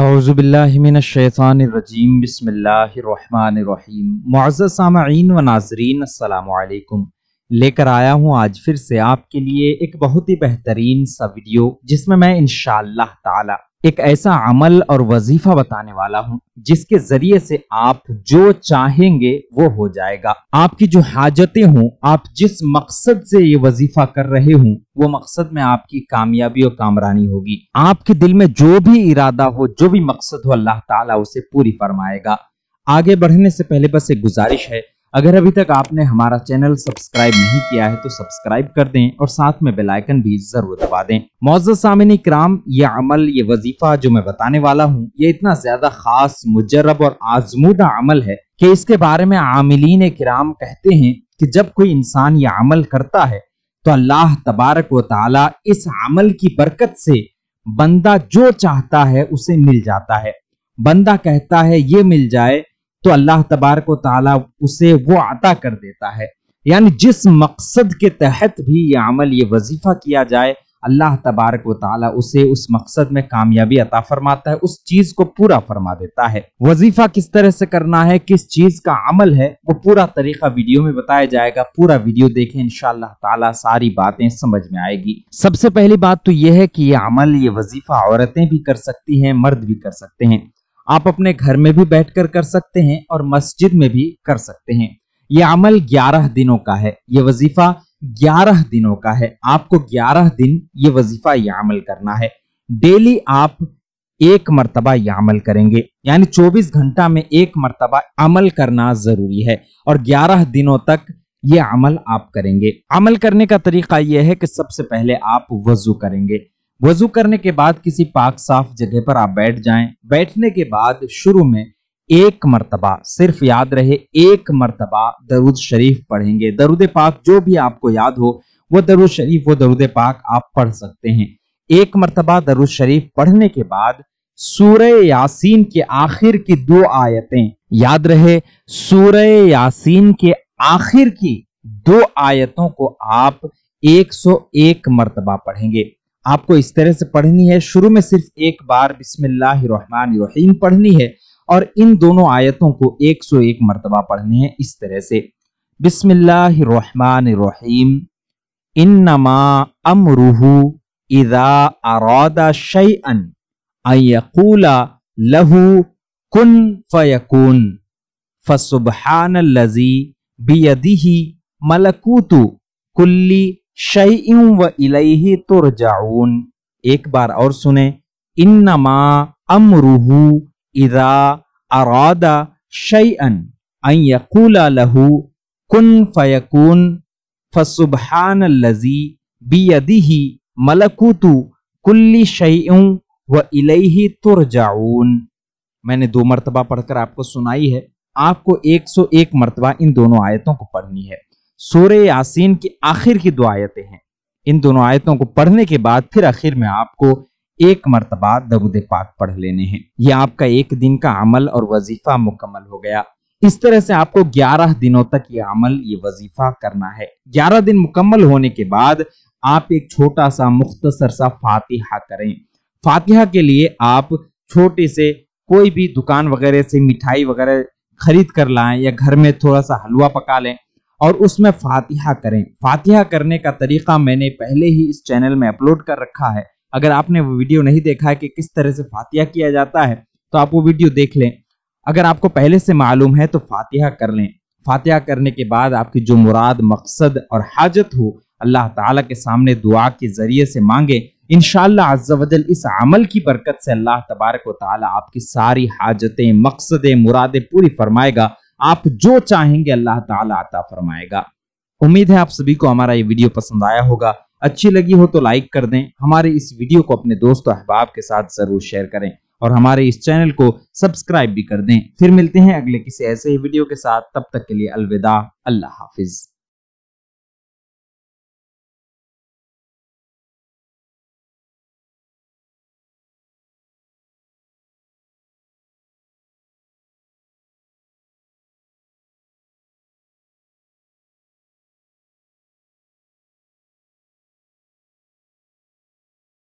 अवज़ुबिल्लिमिनशैफ़ानरजीम बसमीम मज़ सामीन व नाजरीन असलकुम लेकर आया हूँ आज फिर से आपके लिए एक बहुत ही बेहतरीन सा वीडियो जिसमें मैं इन शाह एक ऐसा अमल और वजीफा बताने वाला हूँ जिसके जरिए से आप जो चाहेंगे वो हो जाएगा आपकी जो हाजतें हों आप जिस मकसद से ये वजीफा कर रहे हों वो मकसद में आपकी कामयाबी और कामरानी होगी आपके दिल में जो भी इरादा हो जो भी मकसद हो अल्लाह ताला उसे पूरी फरमाएगा आगे बढ़ने से पहले बस एक गुजारिश है अगर अभी तक आपने हमारा चैनल सब्सक्राइब नहीं किया है तो सब्सक्राइब कर दें और साथ में बेलाइकन भी जरूर दबा दें मोज़ सामिन क्राम यह अमल ये वजीफा जो मैं बताने वाला हूँ ये इतना ज्यादा खास मुजरब और आजमूदा अमल है कि इसके बारे में आमिलीन क्राम कहते हैं कि जब कोई इंसान यह अमल करता है तो अल्लाह तबारक व ताला इस अमल की बरकत से बंदा जो चाहता है उसे मिल जाता है बंदा कहता है ये मिल जाए तो अल्लाह तबारक ताला उसे वो अता कर देता है यानी जिस मकसद के तहत भी ये अमल ये वजीफा किया जाए अल्लाह तबारक ताला उसे उस मकसद में कामयाबी अता फरमाता है उस चीज को पूरा फरमा देता है वजीफा किस तरह से करना है किस चीज का अमल है वो पूरा तरीका वीडियो में बताया जाएगा पूरा वीडियो देखे इन ताला सारी बातें समझ में आएगी सबसे पहली बात तो यह है कि ये अमल ये वजीफा औरतें भी कर सकती है मर्द भी कर सकते हैं आप अपने घर में भी बैठकर कर सकते हैं और मस्जिद में भी कर सकते हैं ये अमल 11 दिनों का है ये वजीफा 11 दिनों का है आपको 11 दिन ये वजीफा यह अमल करना है डेली आप एक मरतबा यह अमल करेंगे यानी 24 घंटा में एक मरतबा अमल करना जरूरी है और 11 दिनों तक ये अमल आप करेंगे अमल करने का तरीका यह है कि सबसे पहले आप वजू करेंगे वजू करने के बाद किसी पाक साफ जगह पर आप बैठ जाएं बैठने के बाद शुरू में एक मरतबा सिर्फ याद रहे एक मरतबा दरुद शरीफ पढ़ेंगे दरुद पाक जो भी आपको याद हो वो दरुद शरीफ वो दरुद पाक आप पढ़ सकते हैं एक मरतबा दरुद शरीफ पढ़ने के बाद सूरह यासीन के आखिर की दो आयतें याद रहे सूरह यासीन के आखिर की दो आयतों को आप 101 मरतबा पढ़ेंगे आपको इस तरह से पढ़नी है शुरू में सिर्फ एक बार रहीम पढ़नी है और इन दोनों आयतों को 101 मरतबा पढ़नी है इस तरह से बिस्मिल्लाहिर्रहमानिर्रहीम इन्नमा अमरुहु इदा अरादा शैअन अयकूला लहू कुन फयकून फसुबहान लजी बियदिही मलकूतु कुल्ली शई व इलही तुरजाउन एक बार और सुने इन्नमा अमरुहु इदा अरादा शयन अयकूला लहू कुन फयकून फसुबहान लजी बियदिही मलकुतु कुल्ली शयऊ व इलही तुरजाउन मैंने दो मरतबा पढ़कर आपको सुनाई है आपको 101 मरतबा इन दोनों आयतों को पढ़नी है सोरे यासीन की आखिर की दो आयतें हैं इन दोनों आयतों को पढ़ने के बाद फिर आखिर में आपको एक मरतबा दबुद पाक पढ़ लेने हैं यह आपका एक दिन का अमल और वजीफा मुकम्मल हो गया इस तरह से आपको 11 दिनों तक ये अमल ये वजीफा करना है 11 दिन मुकम्मल होने के बाद आप एक छोटा सा मुख्तसर सा फातिहा करें फातिहा के लिए आप छोटे से कोई भी दुकान वगैरह से मिठाई वगैरह खरीद कर लाएं या घर में थोड़ा सा हलवा पका लें और उसमें फातिहा करें फातिहा करने का तरीका मैंने पहले ही इस चैनल में अपलोड कर रखा है अगर आपने वो वीडियो नहीं देखा है कि किस तरह से फातिहा किया जाता है तो आप वो वीडियो देख लें अगर आपको पहले से मालूम है तो फातिहा कर लें फातिहा करने के बाद आपकी जो मुराद मकसद और हाजत हो अल्लाह ताला के सामने दुआ के जरिए से मांगे इनशाला अज्जल इस अमल की बरकत से अल्लाह तबारक वाली आपकी सारी हाजतें मकसद मुरादें पूरी फरमाएगा आप जो चाहेंगे अल्लाह ताला आता फरमाएगा उम्मीद है आप सभी को हमारा ये वीडियो पसंद आया होगा अच्छी लगी हो तो लाइक कर दें हमारे इस वीडियो को अपने दोस्त और अहबाब के साथ जरूर शेयर करें और हमारे इस चैनल को सब्सक्राइब भी कर दें फिर मिलते हैं अगले किसी ऐसे ही वीडियो के साथ तब तक के लिए अलविदा अल्लाह हाफिज़